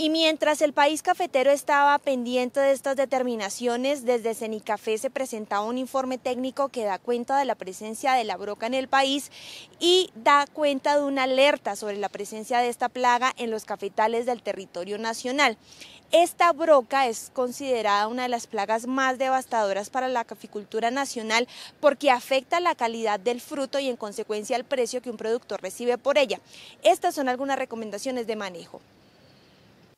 Y mientras el país cafetero estaba pendiente de estas determinaciones, desde Cenicafé se presentaba un informe técnico que da cuenta de la presencia de la broca en el país y da cuenta de una alerta sobre la presencia de esta plaga en los cafetales del territorio nacional. Esta broca es considerada una de las plagas más devastadoras para la caficultura nacional porque afecta la calidad del fruto y en consecuencia el precio que un productor recibe por ella. Estas son algunas recomendaciones de manejo.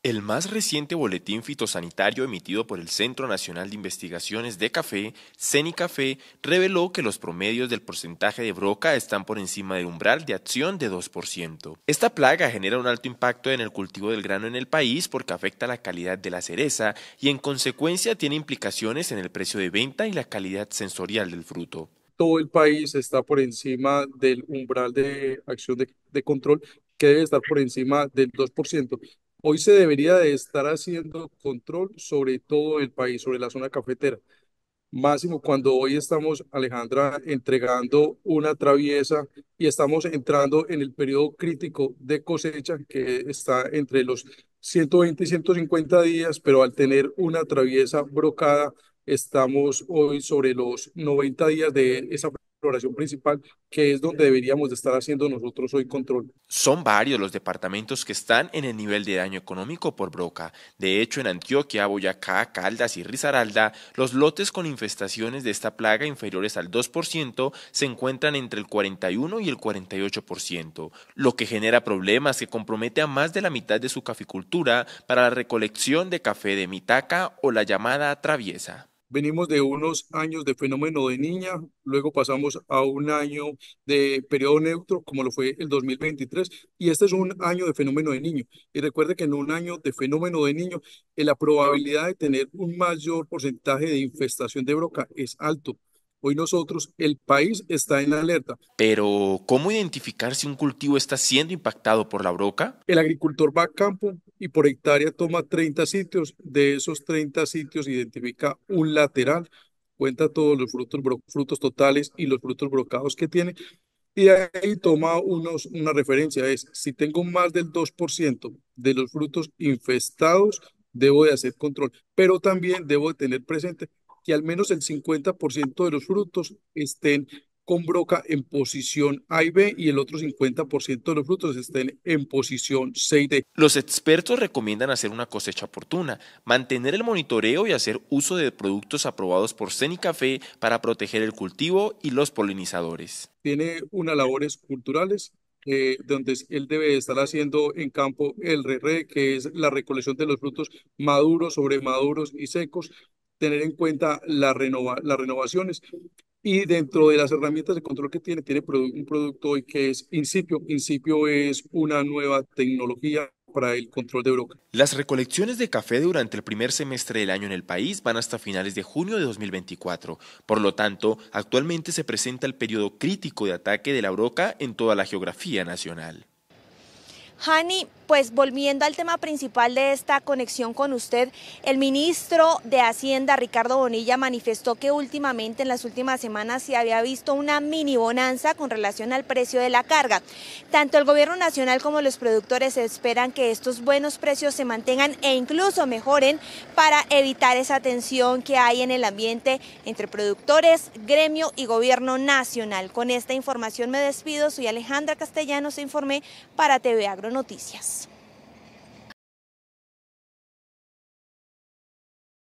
El más reciente boletín fitosanitario emitido por el Centro Nacional de Investigaciones de Café, CENICAFE, reveló que los promedios del porcentaje de broca están por encima del umbral de acción de 2%. Esta plaga genera un alto impacto en el cultivo del grano en el país porque afecta la calidad de la cereza y en consecuencia tiene implicaciones en el precio de venta y la calidad sensorial del fruto. Todo el país está por encima del umbral de acción de, de control que debe estar por encima del 2%. Hoy se debería de estar haciendo control sobre todo el país, sobre la zona cafetera. Máximo, cuando hoy estamos, Alejandra, entregando una traviesa y estamos entrando en el periodo crítico de cosecha que está entre los 120 y 150 días, pero al tener una traviesa brocada, estamos hoy sobre los 90 días de esa exploración principal, que es donde deberíamos de estar haciendo nosotros hoy control. Son varios los departamentos que están en el nivel de daño económico por broca. De hecho, en Antioquia, Boyacá, Caldas y Risaralda, los lotes con infestaciones de esta plaga inferiores al 2% se encuentran entre el 41 y el 48%, lo que genera problemas que compromete a más de la mitad de su caficultura para la recolección de café de mitaca o la llamada traviesa. Venimos de unos años de fenómeno de niña, luego pasamos a un año de periodo neutro, como lo fue el 2023, y este es un año de fenómeno de niño. Y recuerde que en un año de fenómeno de niño, eh, la probabilidad de tener un mayor porcentaje de infestación de broca es alto. Hoy nosotros, el país está en alerta. Pero, ¿cómo identificar si un cultivo está siendo impactado por la broca? El agricultor va a campo y por hectárea toma 30 sitios. De esos 30 sitios identifica un lateral, cuenta todos los frutos, frutos totales y los frutos brocados que tiene. Y ahí toma unos, una referencia, es si tengo más del 2% de los frutos infestados, debo de hacer control, pero también debo de tener presente que al menos el 50% de los frutos estén con broca en posición A y B y el otro 50% de los frutos estén en posición C y D. Los expertos recomiendan hacer una cosecha oportuna, mantener el monitoreo y hacer uso de productos aprobados por CENICAFE para proteger el cultivo y los polinizadores. Tiene unas labores culturales eh, donde él debe estar haciendo en campo el re, re que es la recolección de los frutos maduros, sobremaduros y secos, tener en cuenta las renovaciones. Y dentro de las herramientas de control que tiene, tiene un producto hoy que es Incipio. principio es una nueva tecnología para el control de broca. Las recolecciones de café durante el primer semestre del año en el país van hasta finales de junio de 2024. Por lo tanto, actualmente se presenta el periodo crítico de ataque de la broca en toda la geografía nacional. Hani, pues volviendo al tema principal de esta conexión con usted, el ministro de Hacienda, Ricardo Bonilla, manifestó que últimamente, en las últimas semanas, se había visto una mini bonanza con relación al precio de la carga. Tanto el gobierno nacional como los productores esperan que estos buenos precios se mantengan e incluso mejoren para evitar esa tensión que hay en el ambiente entre productores, gremio y gobierno nacional. Con esta información me despido. Soy Alejandra Castellanos, informé para TV Agro Noticias.